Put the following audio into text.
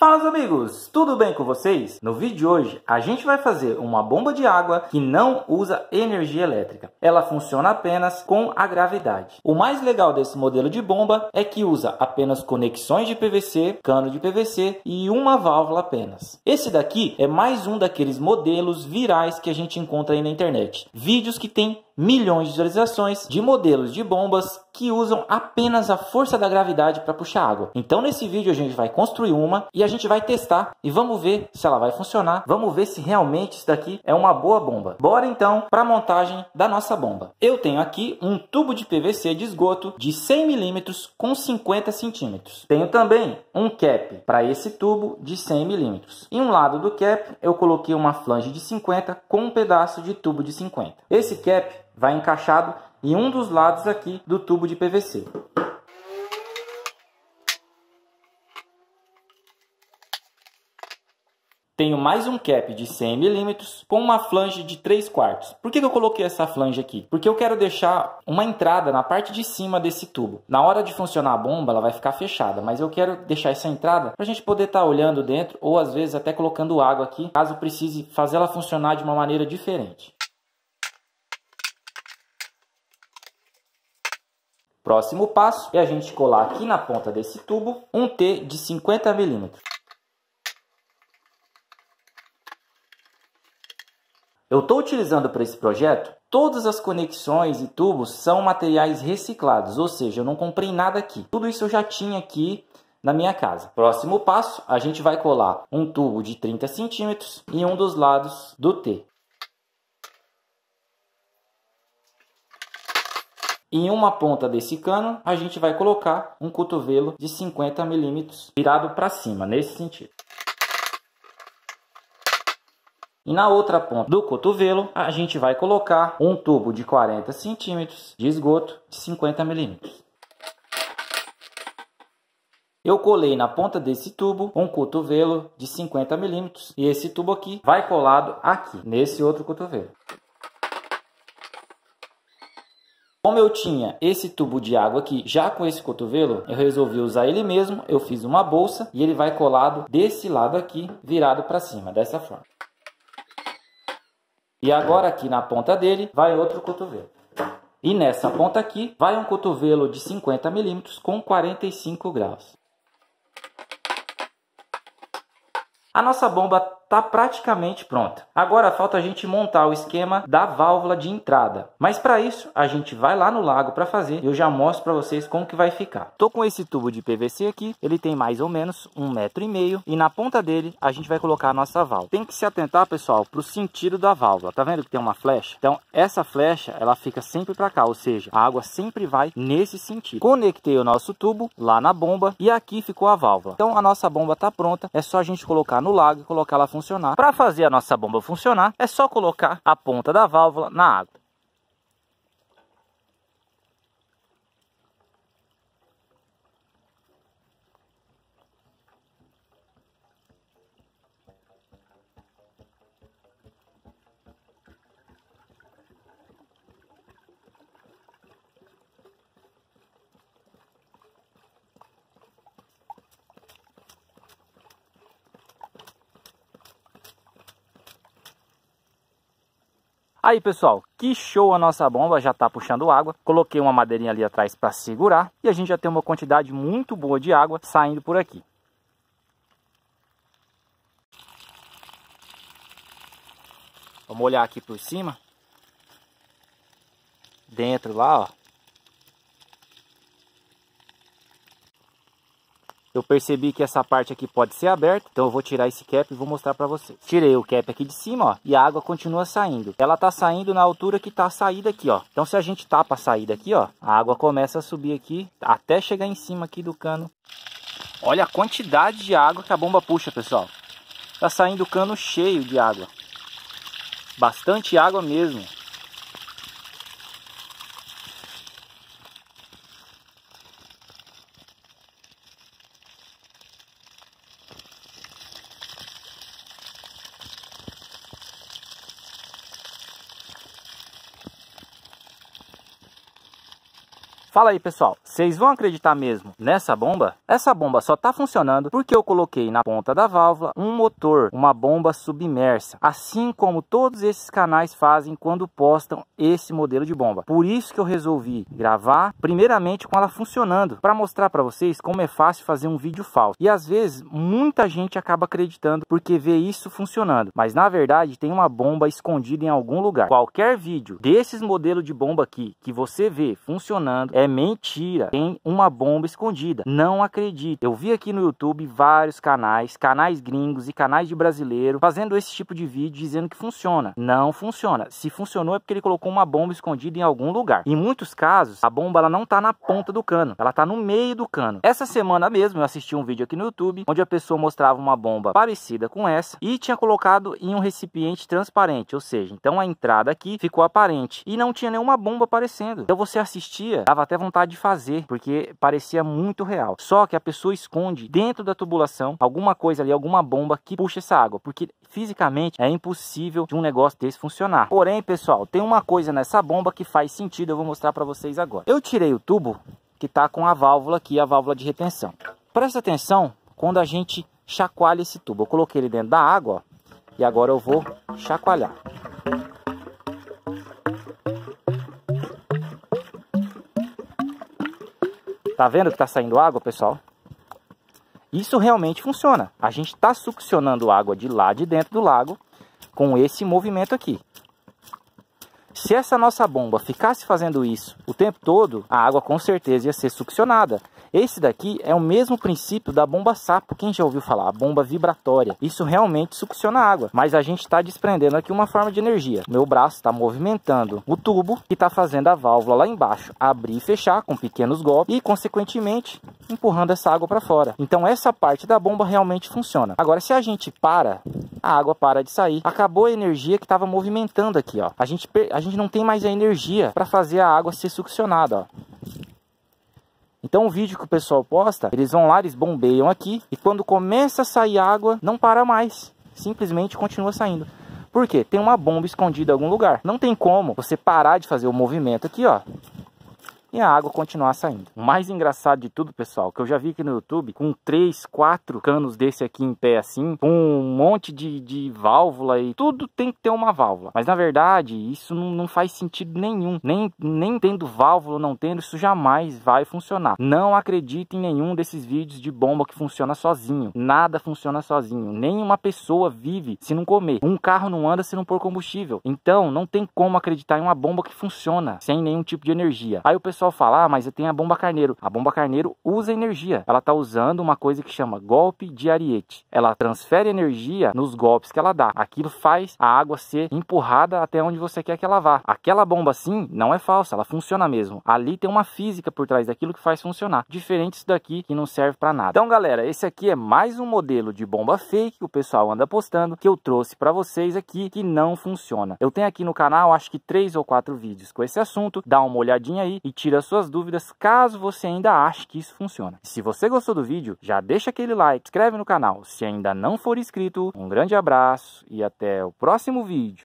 Fala, meus amigos! Tudo bem com vocês? No vídeo de hoje, a gente vai fazer uma bomba de água que não usa energia elétrica. Ela funciona apenas com a gravidade. O mais legal desse modelo de bomba é que usa apenas conexões de PVC, cano de PVC e uma válvula apenas. Esse daqui é mais um daqueles modelos virais que a gente encontra aí na internet. Vídeos que tem milhões de visualizações de modelos de bombas que usam apenas a força da gravidade para puxar água. Então nesse vídeo a gente vai construir uma e a gente vai testar e vamos ver se ela vai funcionar, vamos ver se realmente isso daqui é uma boa bomba. Bora então para a montagem da nossa bomba. Eu tenho aqui um tubo de PVC de esgoto de 100 milímetros com 50 centímetros. Tenho também um cap para esse tubo de 100 milímetros. Em um lado do cap eu coloquei uma flange de 50 com um pedaço de tubo de 50. Esse cap vai encaixado em um dos lados aqui do tubo de PVC. Tenho mais um cap de 100 milímetros com uma flange de 3 quartos. Por que eu coloquei essa flange aqui? Porque eu quero deixar uma entrada na parte de cima desse tubo. Na hora de funcionar a bomba, ela vai ficar fechada, mas eu quero deixar essa entrada para a gente poder estar tá olhando dentro ou às vezes até colocando água aqui, caso precise fazer ela funcionar de uma maneira diferente. Próximo passo é a gente colar aqui na ponta desse tubo um T de 50 milímetros. Eu estou utilizando para esse projeto todas as conexões e tubos são materiais reciclados, ou seja, eu não comprei nada aqui. Tudo isso eu já tinha aqui na minha casa. Próximo passo, a gente vai colar um tubo de 30 centímetros em um dos lados do T. Em uma ponta desse cano, a gente vai colocar um cotovelo de 50 milímetros virado para cima, nesse sentido. E na outra ponta do cotovelo, a gente vai colocar um tubo de 40 centímetros de esgoto de 50 milímetros. Eu colei na ponta desse tubo um cotovelo de 50 milímetros e esse tubo aqui vai colado aqui, nesse outro cotovelo. Como eu tinha esse tubo de água aqui já com esse cotovelo, eu resolvi usar ele mesmo, eu fiz uma bolsa e ele vai colado desse lado aqui, virado para cima, dessa forma. E agora aqui na ponta dele vai outro cotovelo. E nessa ponta aqui vai um cotovelo de 50 milímetros com 45 graus. A nossa bomba está praticamente pronta. Agora falta a gente montar o esquema da válvula de entrada. Mas para isso, a gente vai lá no lago para fazer e eu já mostro para vocês como que vai ficar. Tô com esse tubo de PVC aqui, ele tem mais ou menos um metro e meio e na ponta dele a gente vai colocar a nossa válvula. Tem que se atentar, pessoal, para o sentido da válvula. Tá vendo que tem uma flecha? Então essa flecha, ela fica sempre para cá, ou seja, a água sempre vai nesse sentido. Conectei o nosso tubo lá na bomba e aqui ficou a válvula. Então a nossa bomba está pronta, é só a gente colocar no lago e colocar ela funcionando funcionar. Para fazer a nossa bomba funcionar, é só colocar a ponta da válvula na água. Aí pessoal, que show a nossa bomba, já está puxando água. Coloquei uma madeirinha ali atrás para segurar e a gente já tem uma quantidade muito boa de água saindo por aqui. Vamos olhar aqui por cima. Dentro lá, ó. Eu percebi que essa parte aqui pode ser aberta, então eu vou tirar esse cap e vou mostrar para vocês. Tirei o cap aqui de cima, ó, e a água continua saindo. Ela tá saindo na altura que tá a saída aqui, ó. Então se a gente tapa a saída aqui, ó, a água começa a subir aqui até chegar em cima aqui do cano. Olha a quantidade de água que a bomba puxa, pessoal. Tá saindo o cano cheio de água. Bastante água mesmo. Fala aí pessoal, vocês vão acreditar mesmo nessa bomba? Essa bomba só está funcionando porque eu coloquei na ponta da válvula um motor, uma bomba submersa, assim como todos esses canais fazem quando postam esse modelo de bomba. Por isso que eu resolvi gravar primeiramente com ela funcionando, para mostrar para vocês como é fácil fazer um vídeo falso. E às vezes muita gente acaba acreditando porque vê isso funcionando, mas na verdade tem uma bomba escondida em algum lugar. Qualquer vídeo desses modelos de bomba aqui que você vê funcionando é mentira. Tem uma bomba escondida. Não acredito. Eu vi aqui no YouTube vários canais, canais gringos e canais de brasileiro, fazendo esse tipo de vídeo dizendo que funciona. Não funciona. Se funcionou é porque ele colocou uma bomba escondida em algum lugar. Em muitos casos, a bomba ela não tá na ponta do cano, ela tá no meio do cano. Essa semana mesmo eu assisti um vídeo aqui no YouTube onde a pessoa mostrava uma bomba parecida com essa e tinha colocado em um recipiente transparente, ou seja, então a entrada aqui ficou aparente e não tinha nenhuma bomba aparecendo. Então você assistia, dava até vontade de fazer, porque parecia muito real. Só que a pessoa esconde dentro da tubulação alguma coisa ali, alguma bomba que puxa essa água, porque fisicamente é impossível de um negócio desse funcionar. Porém, pessoal, tem uma coisa nessa bomba que faz sentido, eu vou mostrar para vocês agora. Eu tirei o tubo que está com a válvula aqui, a válvula de retenção. Presta atenção quando a gente chacoalha esse tubo. Eu coloquei ele dentro da água ó, e agora eu vou chacoalhar. Tá vendo que tá saindo água, pessoal? Isso realmente funciona. A gente está succionando água de lá de dentro do lago com esse movimento aqui. Se essa nossa bomba ficasse fazendo isso o tempo todo, a água com certeza ia ser succionada. Esse daqui é o mesmo princípio da bomba sapo, quem já ouviu falar? A bomba vibratória. Isso realmente succiona água, mas a gente está desprendendo aqui uma forma de energia. Meu braço está movimentando o tubo que está fazendo a válvula lá embaixo abrir e fechar com pequenos golpes e, consequentemente, empurrando essa água para fora. Então essa parte da bomba realmente funciona. Agora, se a gente para, a água para de sair. Acabou a energia que estava movimentando aqui, ó. A gente, a gente não tem mais a energia para fazer a água ser succionada, ó. Então o vídeo que o pessoal posta, eles vão lá, eles bombeiam aqui e quando começa a sair água, não para mais. Simplesmente continua saindo. Por quê? Tem uma bomba escondida em algum lugar. Não tem como você parar de fazer o movimento aqui, ó, e a água continuar saindo. O mais engraçado de tudo, pessoal, que eu já vi aqui no YouTube, com três, quatro canos desse aqui em pé assim, com um monte de, de válvula e tudo tem que ter uma válvula. Mas na verdade, isso não, não faz sentido nenhum. Nem, nem tendo válvula ou não tendo, isso jamais vai funcionar. Não acredite em nenhum desses vídeos de bomba que funciona sozinho. Nada funciona sozinho. Nenhuma pessoa vive se não comer. Um carro não anda se não pôr combustível. Então, não tem como acreditar em uma bomba que funciona sem nenhum tipo de energia. Aí o pessoal pessoal fala, ah, mas tenho a bomba carneiro. A bomba carneiro usa energia. Ela está usando uma coisa que chama golpe de ariete. Ela transfere energia nos golpes que ela dá. Aquilo faz a água ser empurrada até onde você quer que ela vá. Aquela bomba assim não é falsa, ela funciona mesmo. Ali tem uma física por trás daquilo que faz funcionar. Diferente isso daqui que não serve para nada. Então, galera, esse aqui é mais um modelo de bomba fake que o pessoal anda postando que eu trouxe para vocês aqui que não funciona. Eu tenho aqui no canal acho que três ou quatro vídeos com esse assunto. Dá uma olhadinha aí e tira tira suas dúvidas caso você ainda ache que isso funciona. Se você gostou do vídeo, já deixa aquele like, inscreve no canal. Se ainda não for inscrito, um grande abraço e até o próximo vídeo.